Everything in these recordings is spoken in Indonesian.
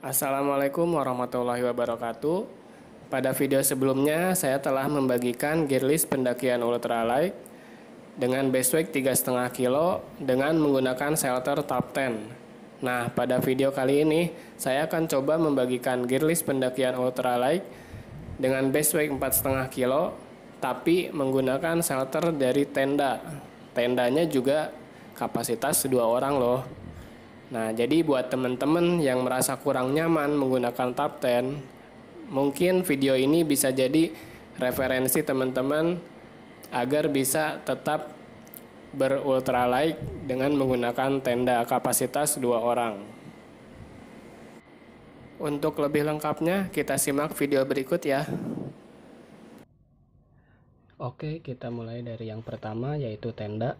Assalamualaikum warahmatullahi wabarakatuh. Pada video sebelumnya saya telah membagikan gear list pendakian ultralight dengan base weight 3,5 kg dengan menggunakan shelter top 10. Nah, pada video kali ini saya akan coba membagikan gear list pendakian ultralight dengan base weight 4,5 kg tapi menggunakan shelter dari tenda. Tendanya juga kapasitas dua orang loh. Nah, jadi buat teman-teman yang merasa kurang nyaman menggunakan Tab 10, mungkin video ini bisa jadi referensi teman-teman agar bisa tetap berultralight dengan menggunakan tenda kapasitas dua orang. Untuk lebih lengkapnya, kita simak video berikut ya. Oke, kita mulai dari yang pertama yaitu tenda.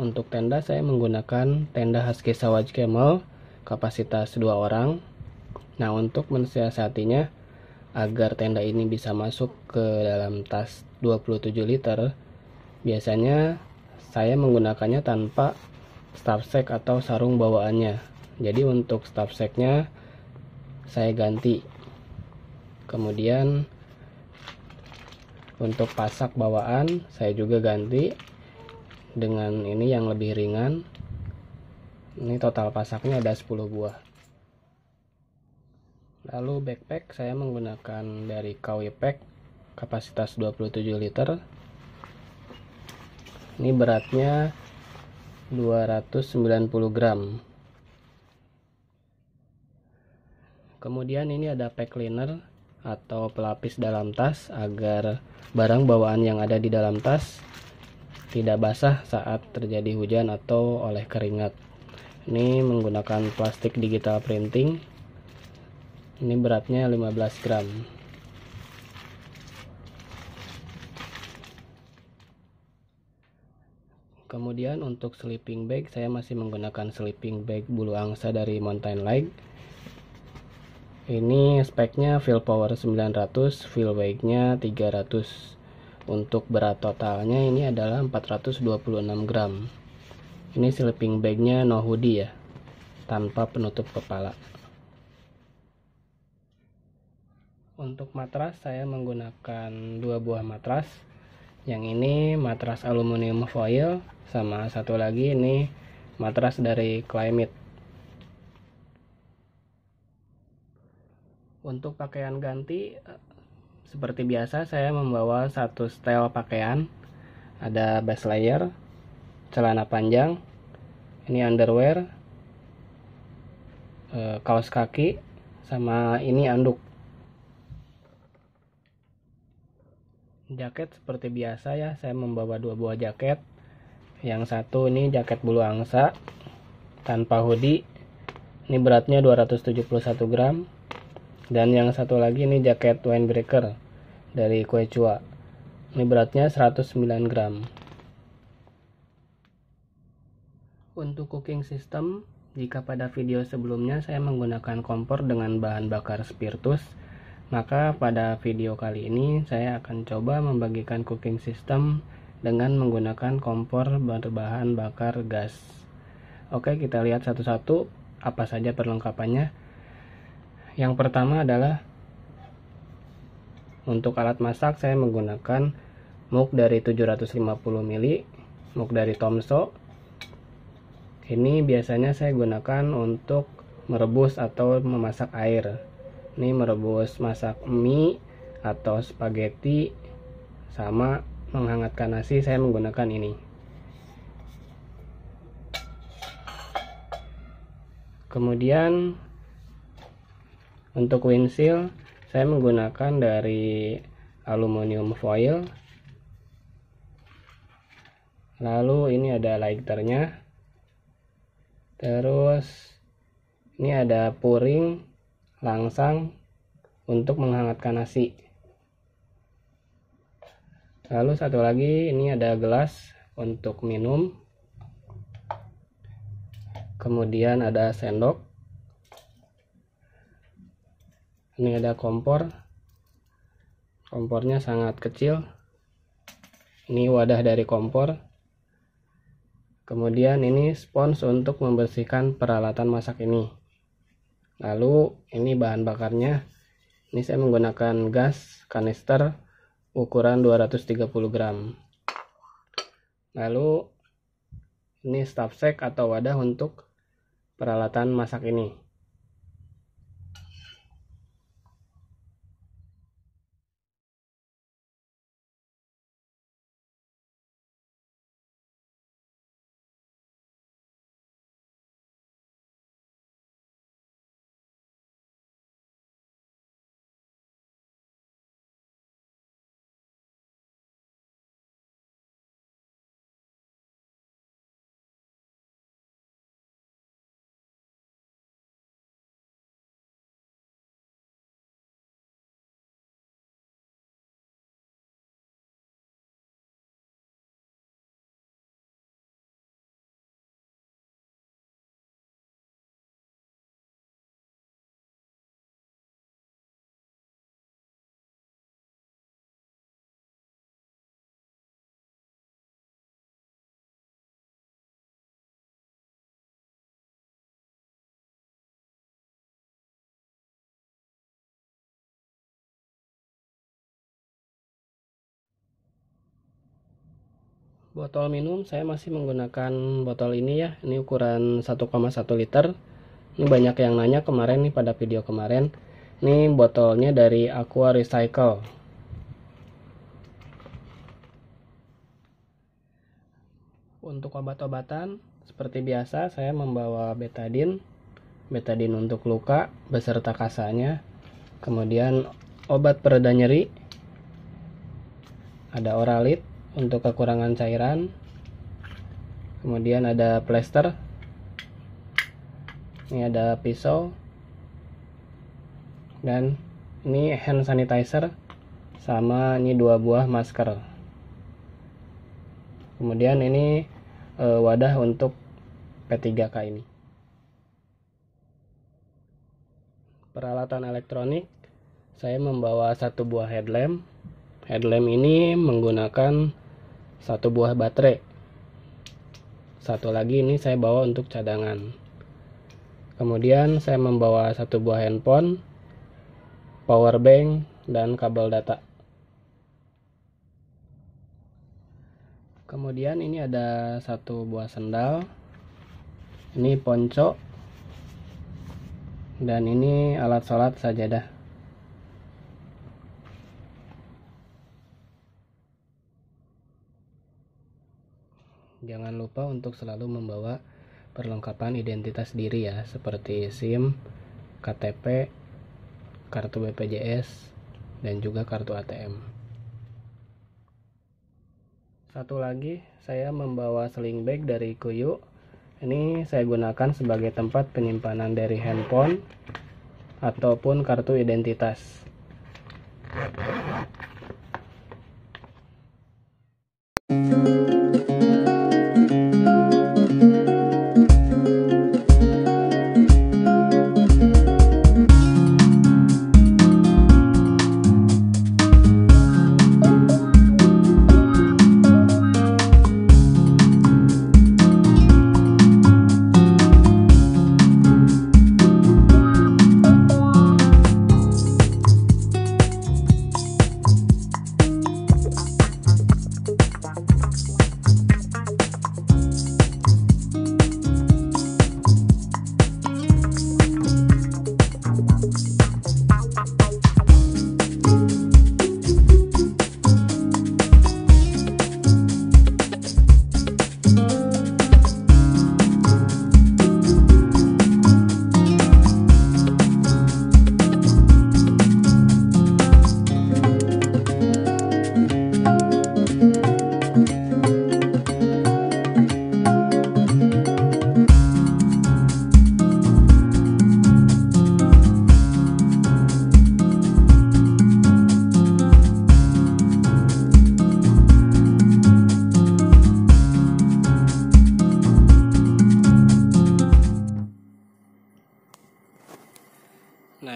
Untuk tenda saya menggunakan tenda Husky Sawaj Camel kapasitas dua orang. Nah, untuk mensiasatinya agar tenda ini bisa masuk ke dalam tas 27 liter, biasanya saya menggunakannya tanpa staff sack atau sarung bawaannya. Jadi untuk staff sacknya saya ganti. Kemudian untuk pasak bawaan saya juga ganti dengan ini yang lebih ringan ini total pasaknya ada 10 buah lalu backpack saya menggunakan dari Kawi Pack kapasitas 27 liter ini beratnya 290 gram kemudian ini ada pack cleaner atau pelapis dalam tas agar barang bawaan yang ada di dalam tas tidak basah saat terjadi hujan atau oleh keringat. Ini menggunakan plastik digital printing. Ini beratnya 15 gram. Kemudian untuk sleeping bag saya masih menggunakan sleeping bag bulu angsa dari Mountain Lake. Ini speknya fill power 900, fill weightnya 300 untuk berat totalnya ini adalah 426 gram. Ini sleeping bagnya no hoodie ya, tanpa penutup kepala. Untuk matras saya menggunakan dua buah matras. Yang ini matras aluminium foil sama satu lagi ini matras dari Climate. Untuk pakaian ganti seperti biasa saya membawa satu style pakaian. Ada base layer, celana panjang, ini underwear, eh, kaos kaki, sama ini anduk. Jaket seperti biasa ya, saya membawa dua buah jaket. Yang satu ini jaket bulu angsa tanpa hoodie. Ini beratnya 271 gram dan yang satu lagi ini jaket windbreaker dari kue cua. Ini beratnya 109 gram. Untuk cooking system, jika pada video sebelumnya saya menggunakan kompor dengan bahan bakar spiritus, maka pada video kali ini saya akan coba membagikan cooking system dengan menggunakan kompor berbahan bakar gas. Oke, kita lihat satu-satu apa saja perlengkapannya. Yang pertama adalah untuk alat masak saya menggunakan mug dari 750 ml, mug dari Tomso. Ini biasanya saya gunakan untuk merebus atau memasak air. Ini merebus masak mie atau spaghetti sama menghangatkan nasi saya menggunakan ini. Kemudian untuk windshield saya menggunakan dari aluminium foil lalu ini ada lighternya terus ini ada puring langsang untuk menghangatkan nasi lalu satu lagi ini ada gelas untuk minum kemudian ada sendok ini ada kompor kompornya sangat kecil ini wadah dari kompor kemudian ini spons untuk membersihkan peralatan masak ini lalu ini bahan bakarnya ini saya menggunakan gas kanister ukuran 230 gram lalu ini stafsek atau wadah untuk peralatan masak ini botol minum saya masih menggunakan botol ini ya ini ukuran 1,1 liter ini banyak yang nanya kemarin nih pada video kemarin ini botolnya dari Aqua Recycle untuk obat-obatan seperti biasa saya membawa betadin betadin untuk luka beserta kasanya kemudian obat pereda nyeri ada oralit untuk kekurangan cairan kemudian ada plester ini ada pisau dan ini hand sanitizer sama ini dua buah masker kemudian ini e, wadah untuk P3K ini peralatan elektronik saya membawa satu buah headlamp headlamp ini menggunakan satu buah baterai satu lagi ini saya bawa untuk cadangan kemudian saya membawa satu buah handphone power bank dan kabel data kemudian ini ada satu buah sendal ini ponco dan ini alat sholat sajadah jangan lupa untuk selalu membawa perlengkapan identitas diri ya, seperti SIM, KTP, kartu BPJS, dan juga kartu ATM. Satu lagi, saya membawa sling bag dari Kuyu. Ini saya gunakan sebagai tempat penyimpanan dari handphone ataupun kartu identitas.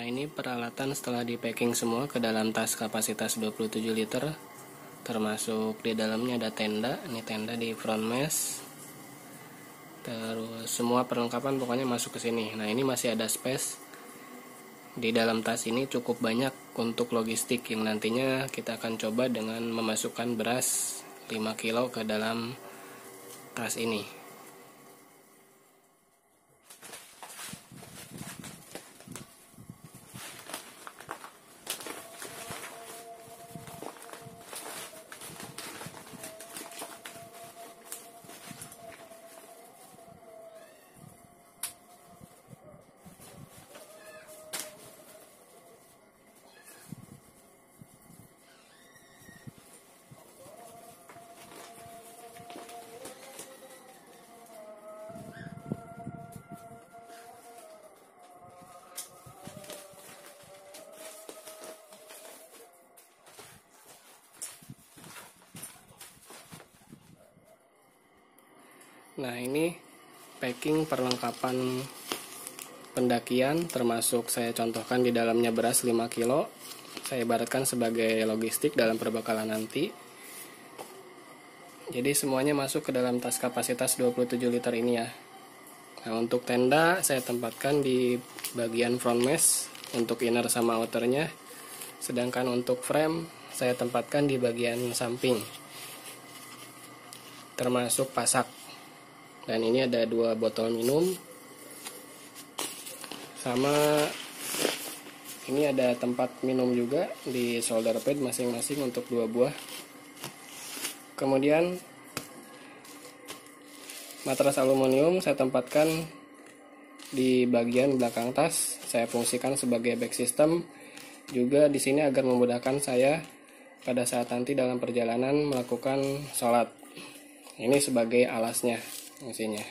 ini peralatan setelah di packing semua ke dalam tas kapasitas 27 liter termasuk di dalamnya ada tenda ini tenda di front mesh terus semua perlengkapan pokoknya masuk ke sini nah ini masih ada space di dalam tas ini cukup banyak untuk logistik yang nantinya kita akan coba dengan memasukkan beras 5 kilo ke dalam tas ini Nah ini packing perlengkapan pendakian termasuk saya contohkan di dalamnya beras 5 kg saya ibaratkan sebagai logistik dalam perbekalan nanti jadi semuanya masuk ke dalam tas kapasitas 27 liter ini ya nah untuk tenda saya tempatkan di bagian front mesh untuk inner sama outernya sedangkan untuk frame saya tempatkan di bagian samping termasuk pasak dan ini ada dua botol minum sama ini ada tempat minum juga di solder pad masing-masing untuk dua buah kemudian matras aluminium saya tempatkan di bagian belakang tas saya fungsikan sebagai back system juga di sini agar memudahkan saya pada saat nanti dalam perjalanan melakukan sholat ini sebagai alasnya isinya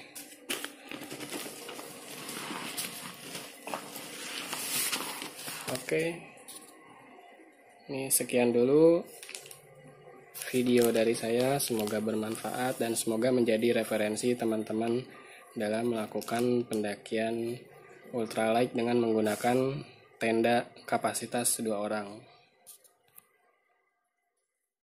oke ini sekian dulu video dari saya semoga bermanfaat dan semoga menjadi referensi teman-teman dalam melakukan pendakian ultralight dengan menggunakan tenda kapasitas dua orang